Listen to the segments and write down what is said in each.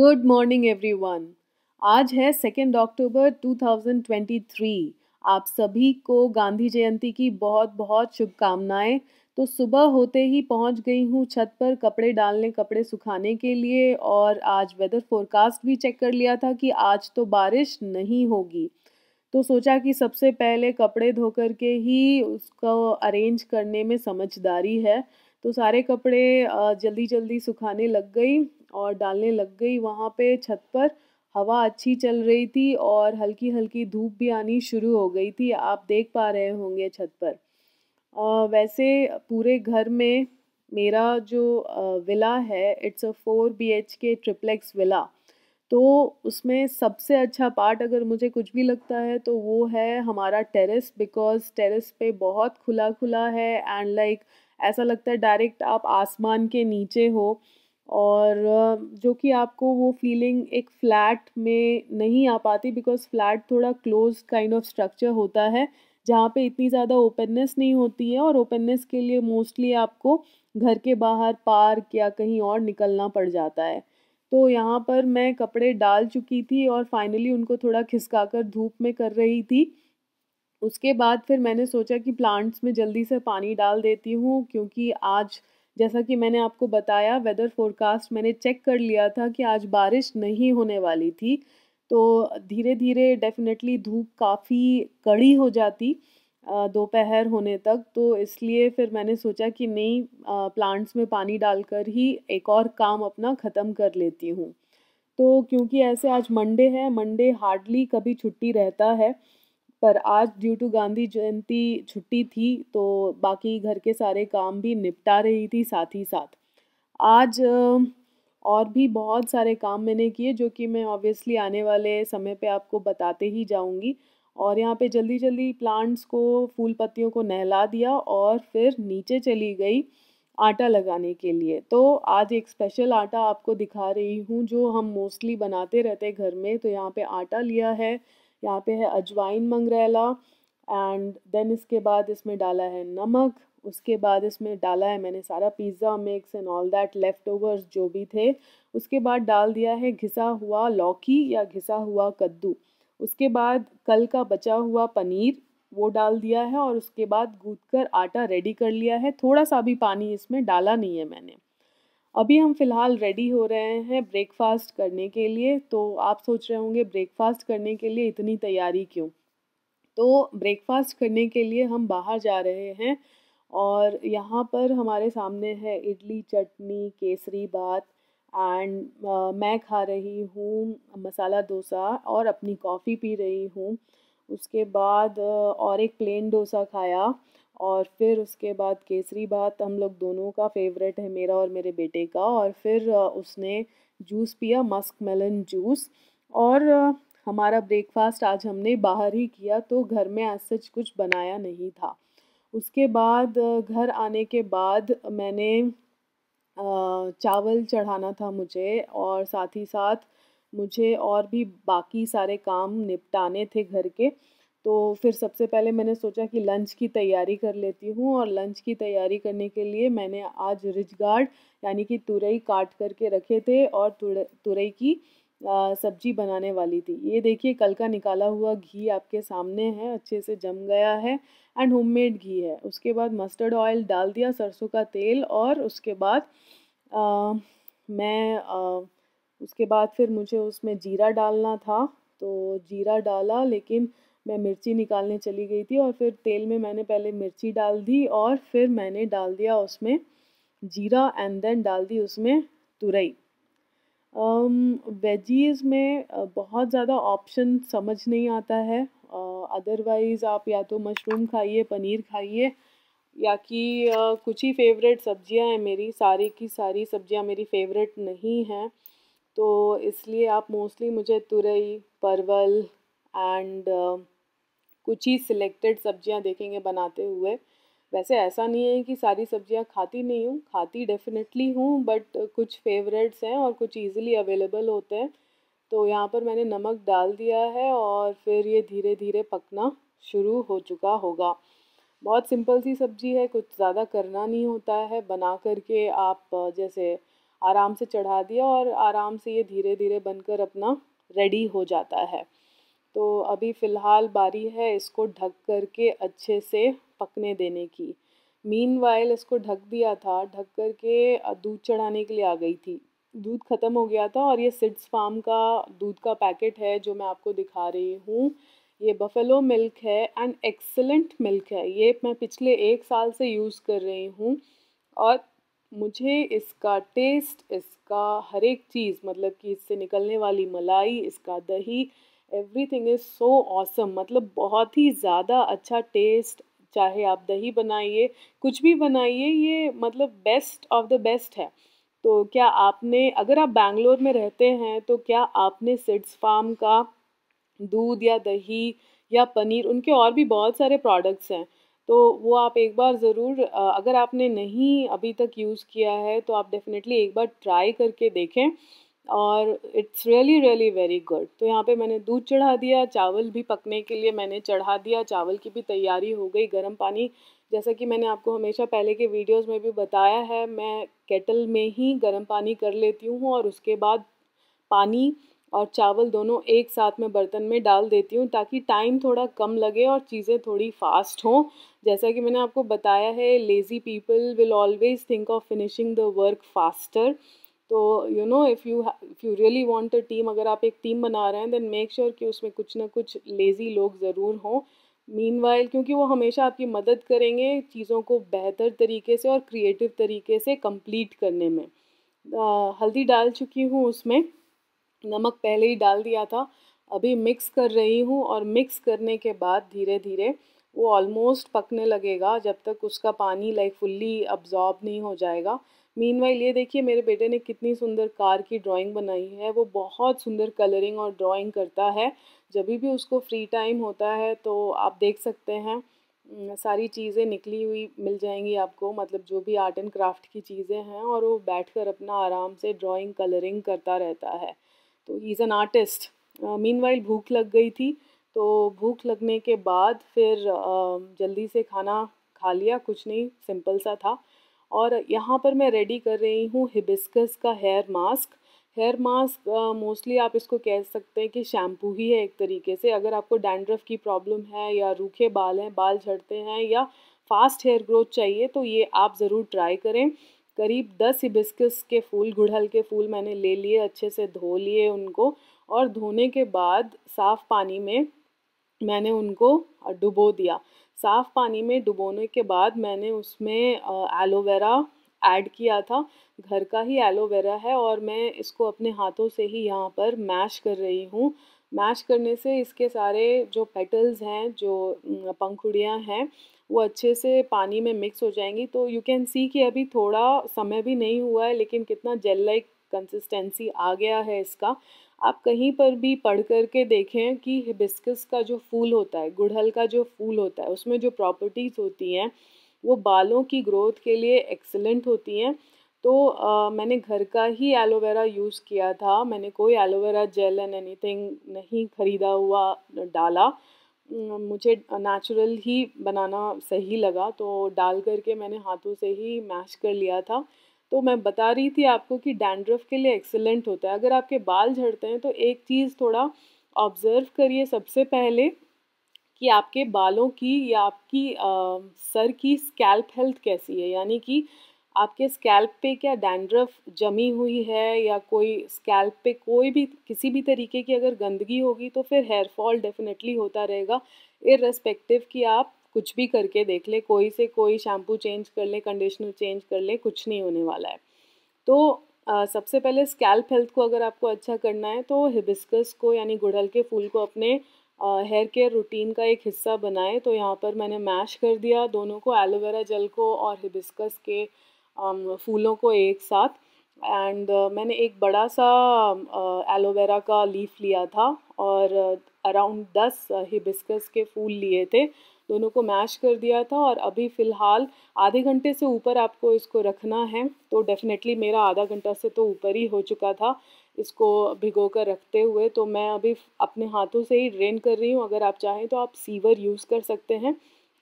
good morning every one आज है second अक्टूबर 2023 आप सभी को गांधी जयंती की बहुत बहुत शुभकामनाएं तो सुबह होते ही पहुंच गई हूँ छत पर कपड़े डालने कपड़े सुखाने के लिए और आज वेदर फोरकास्ट भी चेक कर लिया था कि आज तो बारिश नहीं होगी तो सोचा कि सबसे पहले कपड़े धो कर के ही उसको अरेंज करने में समझदारी है तो सारे कपड़े जल्दी जल्दी सुखाने लग गई और डालने लग गई वहाँ पे छत पर हवा अच्छी चल रही थी और हल्की हल्की धूप भी आनी शुरू हो गई थी आप देख पा रहे होंगे छत पर आ, वैसे पूरे घर में मेरा जो आ, विला है it's a four B H K triplex villa तो उसमें सबसे अच्छा पार्ट अगर मुझे कुछ भी लगता है तो वो है हमारा टेरेस बिकॉज टेरेस पे बहुत खुला खुला है एंड लाइक like, ऐसा लगता है डायरेक्ट आप आसमान के नीचे हो और जो कि आपको वो फीलिंग एक फ्लैट में नहीं आ पाती बिकॉज फ्लैट थोड़ा क्लोज काइंड ऑफ स्ट्रक्चर होता है जहाँ पे इतनी ज़्यादा ओपननेस नहीं होती है और ओपननेस के लिए मोस्टली आपको घर के बाहर पार्क या कहीं और निकलना पड़ जाता है तो यहाँ पर मैं कपड़े डाल चुकी थी और फाइनली उनको थोड़ा खिसका कर धूप में कर रही थी उसके बाद फिर मैंने सोचा कि प्लांट्स में जल्दी से पानी डाल देती हूँ क्योंकि आज जैसा कि मैंने आपको बताया वेदर फोरकास्ट मैंने चेक कर लिया था कि आज बारिश नहीं होने वाली थी तो धीरे धीरे डेफिनेटली धूप काफ़ी कड़ी हो जाती दोपहर होने तक तो इसलिए फिर मैंने सोचा कि नहीं प्लांट्स में पानी डालकर ही एक और काम अपना ख़त्म कर लेती हूँ तो क्योंकि ऐसे आज मंडे है मंडे हार्डली कभी छुट्टी रहता है पर आज ड्यू टू गांधी जयंती छुट्टी थी तो बाकी घर के सारे काम भी निपटा रही थी साथ ही साथ आज और भी बहुत सारे काम मैंने किए जो कि मैं ऑब्वियसली आने वाले समय पे आपको बताते ही जाऊंगी और यहाँ पे जल्दी जल्दी प्लांट्स को फूल पत्तियों को नहला दिया और फिर नीचे चली गई आटा लगाने के लिए तो आज एक स्पेशल आटा आपको दिखा रही हूँ जो हम मोस्टली बनाते रहते घर में तो यहाँ पे आटा लिया है यहाँ पे है अजवाइन मंगरेला एंड देन इसके बाद इसमें डाला है नमक उसके बाद इसमें डाला है मैंने सारा pizza mix and all that leftovers जो भी थे उसके बाद डाल दिया है घिसा हुआ लौकी या घिसा हुआ कद्दू उसके बाद कल का बचा हुआ पनीर वो डाल दिया है और उसके बाद गूद कर आटा रेडी कर लिया है थोड़ा सा भी पानी इसमें डाला नहीं है मैंने अभी हम फ़िलहाल रेडी हो रहे हैं ब्रेकफास्ट करने के लिए तो आप सोच रहे होंगे ब्रेकफास्ट करने के लिए इतनी तैयारी क्यों तो ब्रेकफास्ट करने के लिए हम बाहर जा रहे हैं और यहाँ पर हमारे सामने है इडली चटनी केसरी बात एंड मैं खा रही हूँ मसाला डोसा और अपनी कॉफ़ी पी रही हूँ उसके बाद और एक प्लेन डोसा खाया और फिर उसके बाद केसरी भात हम लोग दोनों का फेवरेट है मेरा और मेरे बेटे का और फिर उसने जूस पिया मस्क मेलन जूस और हमारा ब्रेकफास्ट आज हमने बाहर ही किया तो घर में आज सच कुछ बनाया नहीं था उसके बाद घर आने के बाद मैंने चावल चढ़ाना था मुझे और साथ ही साथ मुझे और भी बाकी सारे काम निपटाने थे घर के तो फिर सबसे पहले मैंने सोचा कि लंच की तैयारी कर लेती हूँ और लंच की तैयारी करने के लिए मैंने आज रिज गार्ड यानी कि तुरई काट करके रखे थे और तुरई की सब्जी बनाने वाली थी ये देखिए कल का निकाला हुआ घी आपके सामने है अच्छे से जम गया है एंड होममेड घी है उसके बाद मस्टर्ड ऑयल डाल दिया सरसों का तेल और उसके बाद आ, मैं आ, उसके बाद फिर मुझे उसमें जीरा डालना था तो जीरा डाला लेकिन मैं मिर्ची निकालने चली गई थी और फिर तेल में मैंने पहले मिर्ची डाल दी और फिर मैंने डाल दिया उसमें जीरा एंड देन डाल दी उसमें तुरई वेजीज़ में बहुत ज़्यादा ऑप्शन समझ नहीं आता है अदरवाइज़ आप या तो मशरूम खाइए पनीर खाइए या कि uh, कुछ ही फेवरेट सब्जियां हैं मेरी सारी की सारी सब्जियां मेरी फेवरेट नहीं हैं तो इसलिए आप मोस्टली मुझे तुरई परवल एंड uh, कुछ ही सिलेक्टेड सब्जियां देखेंगे बनाते हुए वैसे ऐसा नहीं है कि सारी सब्जियां खाती नहीं हूँ खाती डेफिनेटली हूँ बट कुछ फेवरेट्स हैं और कुछ इजीली अवेलेबल होते हैं तो यहाँ पर मैंने नमक डाल दिया है और फिर ये धीरे धीरे पकना शुरू हो चुका होगा बहुत सिंपल सी सब्ज़ी है कुछ ज़्यादा करना नहीं होता है बना करके आप जैसे आराम से चढ़ा दिया और आराम से ये धीरे धीरे बनकर अपना रेडी हो जाता है तो अभी फ़िलहाल बारी है इसको ढक करके अच्छे से पकने देने की मीन वाइल इसको ढक दिया था ढक करके दूध चढ़ाने के लिए आ गई थी दूध ख़त्म हो गया था और ये सिड्स फार्म का दूध का पैकेट है जो मैं आपको दिखा रही हूँ ये बफेलो मिल्क है एंड एक्सेलेंट मिल्क है ये मैं पिछले एक साल से यूज़ कर रही हूँ और मुझे इसका टेस्ट इसका हर एक चीज़ मतलब कि इससे निकलने वाली मलाई इसका दही एवरीथिंग इज़ सो ऑसम मतलब बहुत ही ज़्यादा अच्छा टेस्ट चाहे आप दही बनाइए कुछ भी बनाइए ये मतलब बेस्ट ऑफ द बेस्ट है तो क्या आपने अगर आप बैंगलोर में रहते हैं तो क्या आपने सिड्स फार्म का दूध या दही या पनीर उनके और भी बहुत सारे प्रोडक्ट्स हैं तो वो आप एक बार ज़रूर अगर आपने नहीं अभी तक यूज़ किया है तो आप डेफिनेटली एक बार ट्राई करके देखें और it's really really very good तो यहाँ पे मैंने दूध चढ़ा दिया चावल भी पकने के लिए मैंने चढ़ा दिया चावल की भी तैयारी हो गई गर्म पानी जैसा कि मैंने आपको हमेशा पहले के वीडियोस में भी बताया है मैं केटल में ही गर्म पानी कर लेती हूँ और उसके बाद पानी और चावल दोनों एक साथ में बर्तन में डाल देती हूँ ताकि टाइम थोड़ा कम लगे और चीज़ें थोड़ी फास्ट हों जैसा कि मैंने आपको बताया है lazy people will always think of finishing the work faster तो you know if you if you really want a team अगर आप एक टीम बना रहे हैं देन मेक श्योर कि उसमें कुछ ना कुछ लेज़ी लोग ज़रूर हों मीन क्योंकि वो हमेशा आपकी मदद करेंगे चीज़ों को बेहतर तरीके से और क्रिएटिव तरीके से कंप्लीट करने में आ, हल्दी डाल चुकी हूँ उसमें नमक पहले ही डाल दिया था अभी मिक्स कर रही हूँ और मिक्स करने के बाद धीरे धीरे वो ऑलमोस्ट पकने लगेगा जब तक उसका पानी लाइक फुल्ली अब्जॉर्ब नहीं हो जाएगा मीन ये देखिए मेरे बेटे ने कितनी सुंदर कार की ड्राइंग बनाई है वो बहुत सुंदर कलरिंग और ड्राइंग करता है जब भी उसको फ्री टाइम होता है तो आप देख सकते हैं सारी चीज़ें निकली हुई मिल जाएंगी आपको मतलब जो भी आर्ट एंड क्राफ्ट की चीज़ें हैं और वो बैठकर अपना आराम से ड्राइंग कलरिंग करता रहता है तो is an artist meanwhile भूख लग गई थी तो भूख लगने के बाद फिर uh, जल्दी से खाना खा लिया कुछ नहीं सिंपल सा था और यहाँ पर मैं रेडी कर रही हूँ हिबिस्कस का hair mask hair mask mostly आप इसको कह सकते हैं कि शैम्पू ही है एक तरीके से अगर आपको डैंड्रफ की प्रॉब्लम है या रूखे बाल हैं बाल झड़ते हैं या फास्ट हेयर ग्रोथ चाहिए तो ये आप ज़रूर ट्राई करें करीब दस हिबिस्कस के फूल गुड़हल के फूल मैंने ले लिए अच्छे से धो लिए उनको और धोने के बाद साफ़ पानी में मैंने उनको डुबो दिया साफ़ पानी में डुबोने के बाद मैंने उसमें एलोवेरा ऐड किया था घर का ही एलोवेरा है और मैं इसको अपने हाथों से ही यहाँ पर मैश कर रही हूँ मैश करने से इसके सारे जो पेटल्स हैं जो पंखुड़ियाँ हैं वो अच्छे से पानी में मिक्स हो जाएंगी तो यू कैन सी कि अभी थोड़ा समय भी नहीं हुआ है लेकिन कितना जेल लाइक कंसिस्टेंसी आ गया है इसका आप कहीं पर भी पढ़ करके देखें कि हिबिस्कस का जो फूल होता है गुड़हल का जो फूल होता है उसमें जो प्रॉपर्टीज़ होती हैं वो बालों की ग्रोथ के लिए एक्सलेंट होती हैं तो आ, मैंने घर का ही एलोवेरा यूज़ किया था मैंने कोई एलोवेरा जेल एंड एनीथिंग नहीं ख़रीदा हुआ डाला मुझे नेचुरल ही बनाना सही लगा तो डाल करके मैंने हाथों से ही मैश कर लिया था तो मैं बता रही थी आपको कि डैंड्रफ के लिए एक्सेलेंट होता है अगर आपके बाल झड़ते हैं तो एक चीज़ थोड़ा ऑब्ज़र्व करिए सबसे पहले कि आपके बालों की या आपकी आ, सर की स्कैल्प हेल्थ कैसी है यानी कि आपके स्कैल्प पे क्या डैंड्रफ जमी हुई है या कोई स्कैल्प पे कोई भी किसी भी तरीके की अगर गंदगी होगी तो फिर हेयर फॉल डेफिनेटली होता रहेगा इरेस्पेक्टिव कि आप कुछ भी करके देख ले कोई से कोई शैम्पू चेंज कर ले कंडीशनर चेंज कर ले कुछ नहीं होने वाला है तो आ, सबसे पहले स्कैल्प हेल्थ को अगर आपको अच्छा करना है तो हिबिस्कस को यानी गुड़हल के फूल को अपने हेयर केयर रूटीन का एक हिस्सा बनाए तो यहाँ पर मैंने मैश कर दिया दोनों को एलोवेरा जेल को और हिबिस्कस के आ, फूलों को एक साथ एंड uh, मैंने एक बड़ा सा एलोवेरा uh, का लीफ लिया था और अराउंड दस हिबिस्कस के फूल लिए थे दोनों को मैश कर दिया था और अभी फ़िलहाल आधे घंटे से ऊपर आपको इसको रखना है तो डेफ़िनेटली मेरा आधा घंटा से तो ऊपर ही हो चुका था इसको भिगो कर रखते हुए तो मैं अभी अपने हाथों से ही ड्रेन कर रही हूँ अगर आप चाहें तो आप सीवर यूज़ कर सकते हैं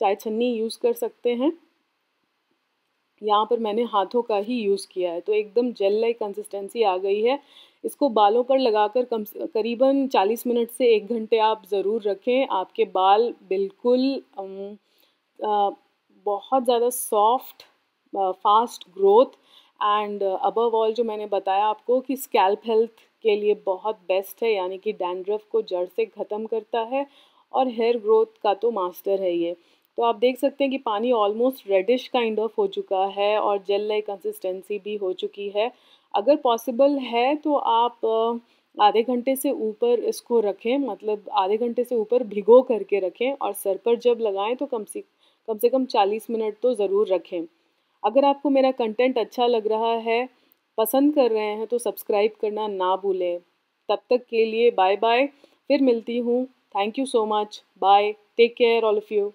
चाय छन्नी यूज़ कर सकते हैं यहाँ पर मैंने हाथों का ही यूज़ किया है तो एकदम जेल लाइक कंसिस्टेंसी आ गई है इसको बालों पर लगाकर कम करीबन 40 मिनट से एक घंटे आप ज़रूर रखें आपके बाल बिल्कुल आ, बहुत ज़्यादा soft fast growth and above all जो मैंने बताया आपको कि स्कैल्प हेल्थ के लिए बहुत बेस्ट है यानी कि डैंड्रफ को जड़ से ख़त्म करता है और हेयर ग्रोथ का तो मास्टर है ये तो आप देख सकते हैं कि पानी ऑलमोस्ट रेडिश काइंड ऑफ हो चुका है और जेल लाइक कंसिस्टेंसी भी हो चुकी है अगर पॉसिबल है तो आप आधे घंटे से ऊपर इसको रखें मतलब आधे घंटे से ऊपर भिगो करके रखें और सर पर जब लगाएं तो कम से कम से कम चालीस मिनट तो ज़रूर रखें अगर आपको मेरा कंटेंट अच्छा लग रहा है पसंद कर रहे हैं तो सब्सक्राइब करना ना भूलें तब तक के लिए बाय बाय फिर मिलती हूँ thank you so much bye take care all of you